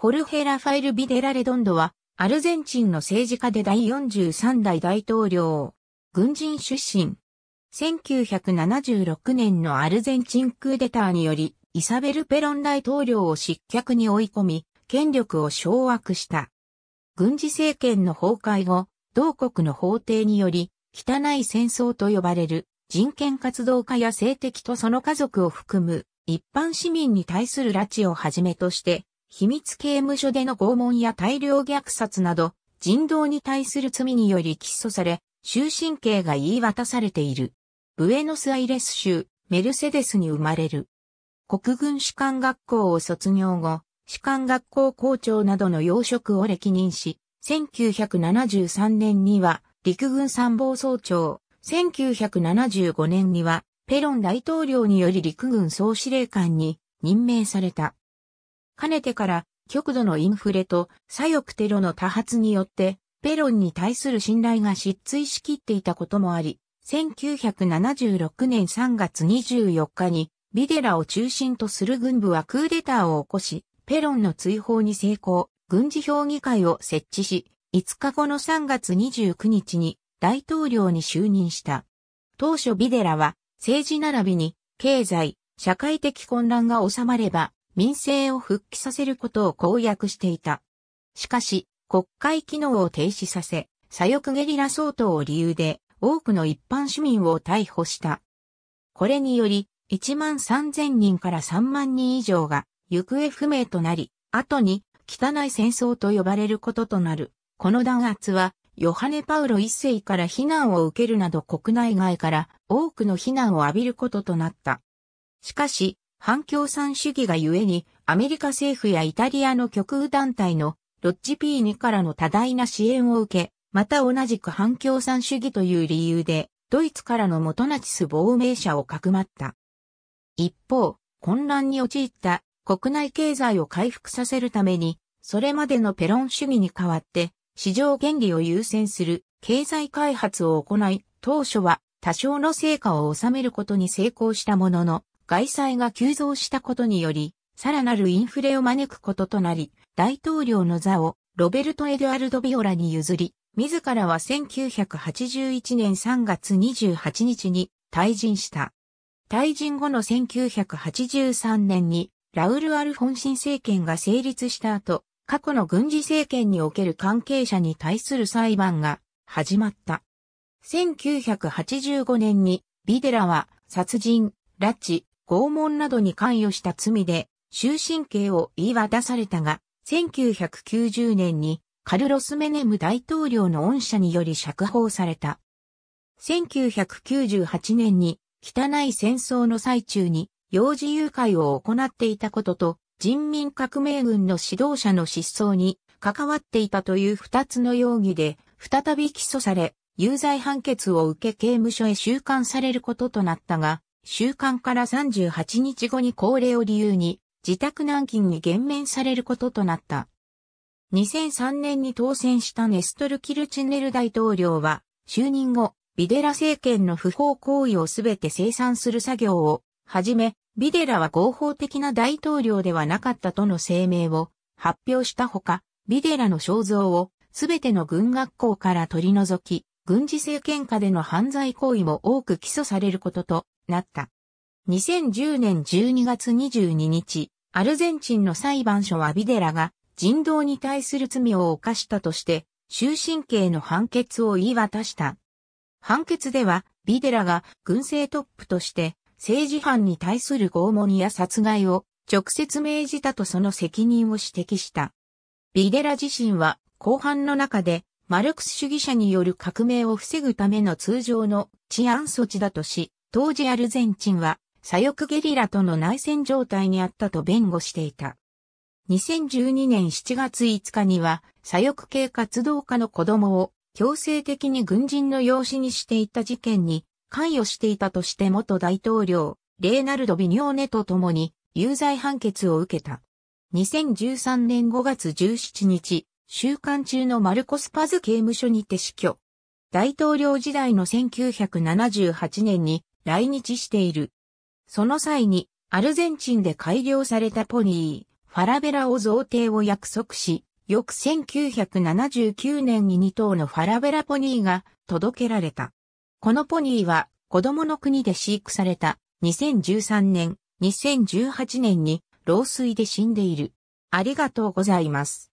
ホルヘ・ラファイル・ビデラ・レドンドは、アルゼンチンの政治家で第43代大統領、軍人出身。1976年のアルゼンチンクーデターにより、イサベル・ペロン大統領を失脚に追い込み、権力を掌握した。軍事政権の崩壊後、同国の法廷により、汚い戦争と呼ばれる人権活動家や性的とその家族を含む一般市民に対する拉致をはじめとして秘密刑務所での拷問や大量虐殺など、人道に対する罪により起訴され、終身刑が言い渡されている。ブエノスアイレス州、メルセデスに生まれる。国軍士官学校を卒業後、士官学校校長などの要職を歴任し、1973年には陸軍参謀総長、1975年にはペロン大統領により陸軍総司令官に任命された。かねてから極度のインフレと左翼テロの多発によって、ペロンに対する信頼が失墜しきっていたこともあり、1976年3月24日にビデラを中心とする軍部はクーデターを起こし、ペロンの追放に成功、軍事評議会を設置し、5日後の3月29日に大統領に就任した。当初ビデラは政治並びに経済、社会的混乱が収まれば民政を復帰させることを公約していた。しかし、国会機能を停止させ、左翼ゲリラ相当を理由で、多くの一般市民を逮捕した。これにより、1万3000人から3万人以上が行方不明となり、後に汚い戦争と呼ばれることとなる。この弾圧は、ヨハネ・パウロ一世から非難を受けるなど国内外から多くの非難を浴びることとなった。しかし、反共産主義がゆえに、アメリカ政府やイタリアの極右団体のロッジピーニからの多大な支援を受け、また同じく反共産主義という理由で、ドイツからの元ナチス亡命者をかくまった。一方、混乱に陥った国内経済を回復させるために、それまでのペロン主義に代わって、市場原理を優先する経済開発を行い、当初は多少の成果を収めることに成功したものの、外債が急増したことにより、さらなるインフレを招くこととなり、大統領の座をロベルト・エドアルド・ビオラに譲り、自らは1981年3月28日に退陣した。退陣後の1983年にラウル・アルフォンシン政権が成立した後、過去の軍事政権における関係者に対する裁判が始まった。1985年にビデラは殺人、拉致、拷問などに関与した罪で終身刑を言い渡されたが、1990年にカルロス・メネム大統領の恩赦により釈放された。1998年に汚い戦争の最中に幼児誘拐を行っていたことと人民革命軍の指導者の失踪に関わっていたという二つの容疑で再び起訴され有罪判決を受け刑務所へ収監されることとなったが週刊から38日後に高齢を理由に自宅軟禁に減免されることとなった。2003年に当選したネストル・キルチネル大統領は就任後、ビデラ政権の不法行為をすべて清算する作業をはじめ、ビデラは合法的な大統領ではなかったとの声明を発表したほか、ビデラの肖像をすべての軍学校から取り除き、軍事政権下での犯罪行為も多く起訴されることとなった。2010年12月22日、アルゼンチンの裁判所はビデラが人道に対する罪を犯したとして、終身刑の判決を言い渡した。判決では、ビデラが軍政トップとして政治犯に対する拷問や殺害を直接命じたとその責任を指摘した。ビデラ自身は後半の中でマルクス主義者による革命を防ぐための通常の治安措置だとし、当時アルゼンチンは左翼ゲリラとの内戦状態にあったと弁護していた。2012年7月5日には左翼系活動家の子供を強制的に軍人の養子にしていた事件に関与していたとして元大統領、レーナルド・ビニョーネと共に有罪判決を受けた。2013年5月17日、週刊中のマルコス・パズ刑務所にて死去。大統領時代の1978年に来日している。その際に、アルゼンチンで改良されたポニー、ファラベラを贈呈を約束し、翌1979年に2頭のファラベラポニーが届けられた。このポニーは子供の国で飼育された2013年、2018年に老衰で死んでいる。ありがとうございます。